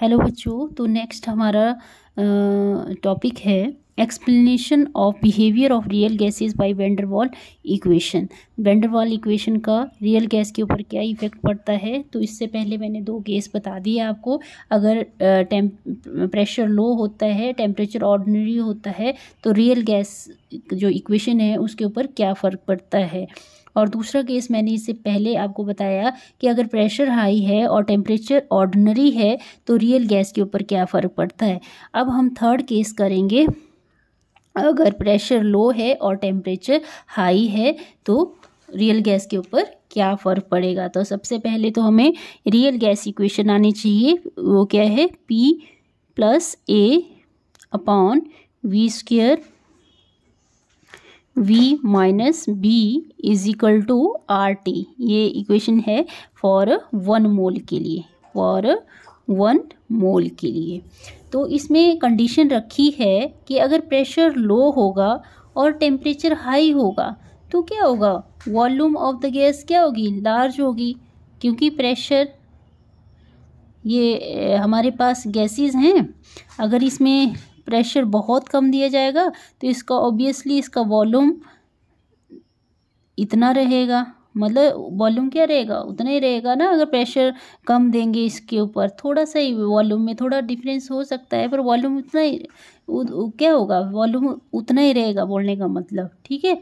hello बच्चों तो next हमारा टॉपिक है explanation of behaviour of real gases by van der Waals equation van der Waals equation का रियल गैस के ऊपर क्या इफेक्ट पड़ता है तो इससे पहले मैंने दो गैस बता दिए आपको अगर टेम प्रेशर लो होता है टेम्परेचर ऑर्डनरी होता है तो रियल गैस जो इक्वेशन है उसके ऊपर क्या फ़र्क पड़ता है और दूसरा केस मैंने इससे पहले आपको बताया कि अगर प्रेशर हाई है और टेम्परेचर ऑर्डनरी है तो रियल गैस के ऊपर क्या फ़र्क पड़ता है अब हम थर्ड केस करेंगे अगर प्रेशर लो है और टेम्परेचर हाई है तो रियल गैस के ऊपर क्या फ़र्क पड़ेगा तो सबसे पहले तो हमें रियल गैस इक्वेशन आनी चाहिए वो क्या है P plus A upon V square V minus B is equal to R T ये इक्वेशन है फॉर वन मोल के लिए फॉर वन मोल के लिए तो इसमें कंडीशन रखी है कि अगर प्रेशर लो होगा और टेम्परेचर हाई होगा तो क्या होगा वॉल्यूम ऑफ द गैस क्या होगी लार्ज होगी क्योंकि प्रेशर ये हमारे पास गैसेस हैं अगर इसमें प्रेशर बहुत कम दिया जाएगा तो इसका ऑब्वियसली इसका वॉल्यूम इतना रहेगा मतलब वॉल्यूम क्या रहेगा उतना ही रहेगा ना अगर प्रेशर कम देंगे इसके ऊपर थोड़ा सा ही वॉल्यूम में थोड़ा डिफरेंस हो सकता है पर वॉल्यूम उतना ही उ, उ, क्या होगा वॉल्यूम उतना ही रहेगा बोलने का मतलब ठीक है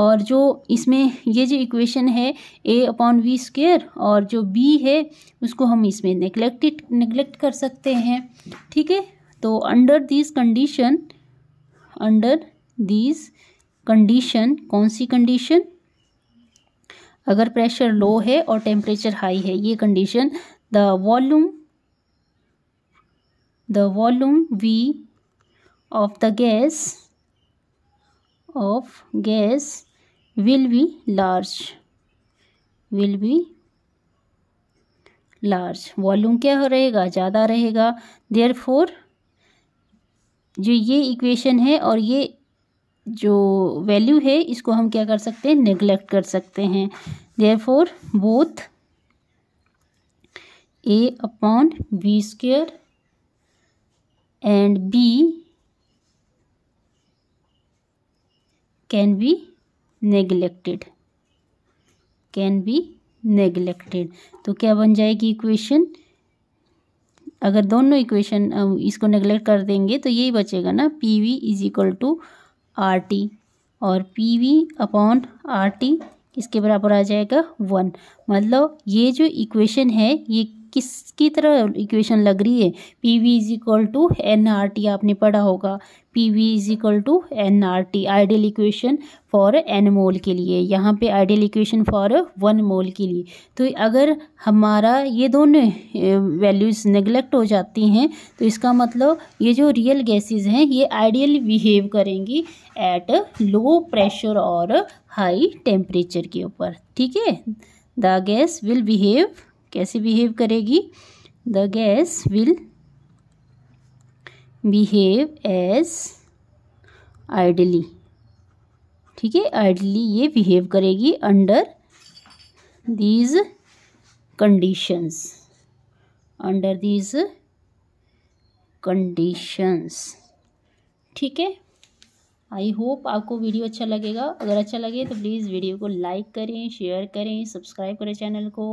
और जो इसमें ये जो इक्वेशन है ए अपॉन वी स्क्वेयर और जो बी है उसको हम इसमें नेग्लेक्टेड नेग्लेक्ट कर सकते हैं ठीक है तो under this condition under this condition कौन सी कंडीशन अगर प्रेशर लो है और टेम्परेचर हाई है ये condition the volume the volume V of the gas of gas will be large will be large volume क्या हो रहेगा ज़्यादा रहेगा देयर फोर जो ये इक्वेशन है और ये जो वैल्यू है इसको हम क्या कर सकते हैं नेग्लेक्ट कर सकते हैं therefore both A upon B square and B can be neglected can be neglected तो क्या बन जाएगी इक्वेशन अगर दोनों इक्वेशन इसको नेगलेक्ट कर देंगे तो यही बचेगा ना P V is equal to R T और P V upon R T किसके बराबर आ जाएगा वन मतलब ये जो इक्वेशन है ये किसकी तरह इक्वेशन लग रही है P V is equal to N R T आपने पढ़ा होगा P V is equal to N R T ideal equation for N mole के लिए यहाँ पे ideal equation for one mole के लिए तो अगर हमारा ये दोनों वैल्यूज़ नेगलेक्ट हो जाती हैं तो इसका मतलब ये जो रियल गैसेज हैं ये आइडियल बिहेव करेंगी एट लो प्रेशर और हाई टेम्परेचर के ऊपर ठीक है द गैस विल बिहेव कैसे बिहेव करेगी the gas will behave as ideally ठीक है आइडली ये बिहेव करेगी under these conditions under these conditions ठीक है आई होप आपको वीडियो अच्छा लगेगा अगर अच्छा लगे तो प्लीज़ वीडियो को लाइक करें शेयर करें सब्सक्राइब करें चैनल को